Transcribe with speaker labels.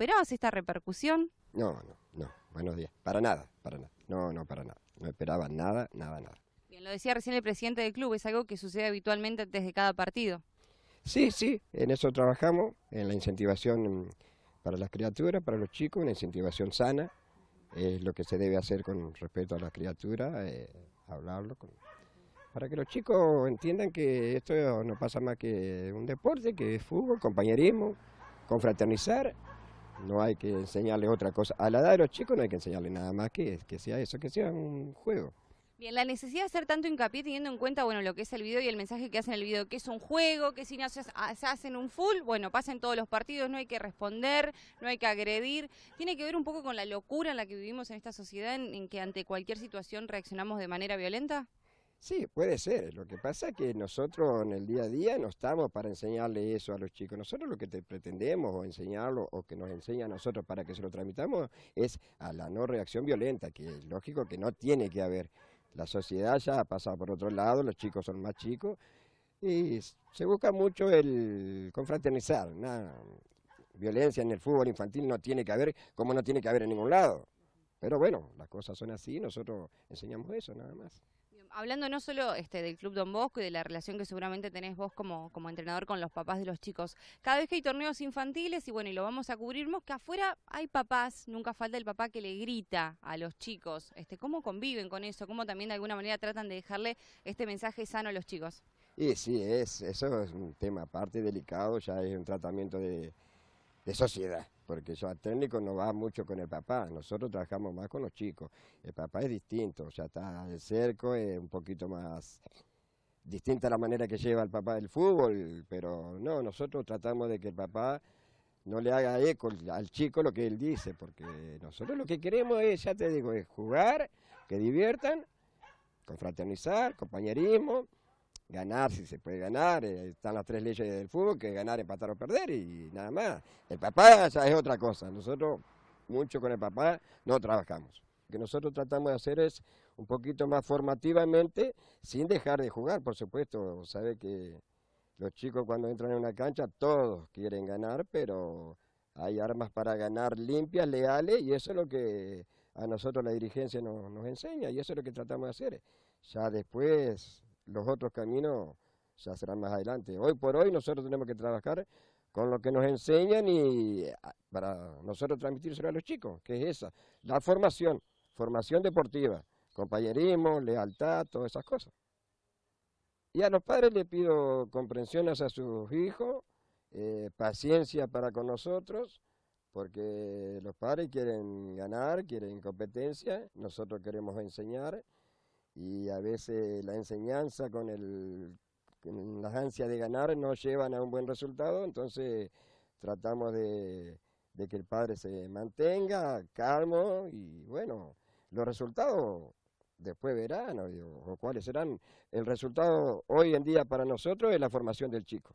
Speaker 1: ¿Esperabas esta repercusión?
Speaker 2: No, no, no, buenos días. Para nada, para nada. No, no, para nada. No esperaba nada, nada, nada.
Speaker 1: Bien, lo decía recién el presidente del club, es algo que sucede habitualmente desde cada partido.
Speaker 2: Sí, sí, en eso trabajamos, en la incentivación para las criaturas, para los chicos, una incentivación sana, es lo que se debe hacer con respecto a las criaturas, eh, hablarlo, con, para que los chicos entiendan que esto no pasa más que un deporte, que es fútbol, compañerismo, confraternizar no hay que enseñarle otra cosa. A la edad de los chicos no hay que enseñarle nada más que, que sea eso, que sea un juego.
Speaker 1: Bien, la necesidad de hacer tanto hincapié teniendo en cuenta, bueno, lo que es el video y el mensaje que hacen el video, que es un juego, que si no se, hacen un full, bueno, pasen todos los partidos, no hay que responder, no hay que agredir. Tiene que ver un poco con la locura en la que vivimos en esta sociedad, en que ante cualquier situación reaccionamos de manera violenta.
Speaker 2: Sí, puede ser. Lo que pasa es que nosotros en el día a día no estamos para enseñarle eso a los chicos. Nosotros lo que te pretendemos o enseñarlo o que nos enseña a nosotros para que se lo tramitamos es a la no reacción violenta, que es lógico que no tiene que haber. La sociedad ya ha pasado por otro lado, los chicos son más chicos y se busca mucho el confraternizar. Nada, violencia en el fútbol infantil no tiene que haber, como no tiene que haber en ningún lado. Pero bueno, las cosas son así, nosotros enseñamos eso nada más
Speaker 1: hablando no solo este, del Club Don Bosco y de la relación que seguramente tenés vos como, entrenador con los papás de los chicos, cada vez que hay torneos infantiles, y bueno, y lo vamos a cubrirmos, que afuera hay papás, nunca falta el papá que le grita a los chicos. Este, ¿Cómo conviven con eso? ¿Cómo también de alguna manera tratan de dejarle este mensaje sano a los chicos?
Speaker 2: Y sí, es, eso es un tema aparte delicado, ya es un tratamiento de, de sociedad porque yo técnico no va mucho con el papá, nosotros trabajamos más con los chicos, el papá es distinto, o sea, está el cerco, es un poquito más distinta la manera que lleva el papá del fútbol, pero no, nosotros tratamos de que el papá no le haga eco al chico lo que él dice, porque nosotros lo que queremos es, ya te digo, es jugar, que diviertan, confraternizar, compañerismo, ganar si se puede ganar, eh, están las tres leyes del fútbol, que ganar, empatar o perder y nada más. El papá ya es otra cosa, nosotros mucho con el papá no trabajamos. Lo que nosotros tratamos de hacer es un poquito más formativamente, sin dejar de jugar, por supuesto, sabe que los chicos cuando entran en una cancha todos quieren ganar, pero hay armas para ganar limpias, leales, y eso es lo que a nosotros la dirigencia nos, nos enseña, y eso es lo que tratamos de hacer. Ya después los otros caminos ya serán más adelante. Hoy por hoy nosotros tenemos que trabajar con lo que nos enseñan y ah, para nosotros transmitírselo a los chicos, que es esa, la formación, formación deportiva, compañerismo, lealtad, todas esas cosas. Y a los padres les pido comprensión hacia sus hijos, eh, paciencia para con nosotros, porque los padres quieren ganar, quieren competencia, nosotros queremos enseñar, y a veces la enseñanza con, el, con las ansias de ganar no llevan a un buen resultado, entonces tratamos de, que el padre se mantenga calmo y bueno, los resultados después verán, o cuáles serán. El resultado hoy en día para nosotros es la formación del chico.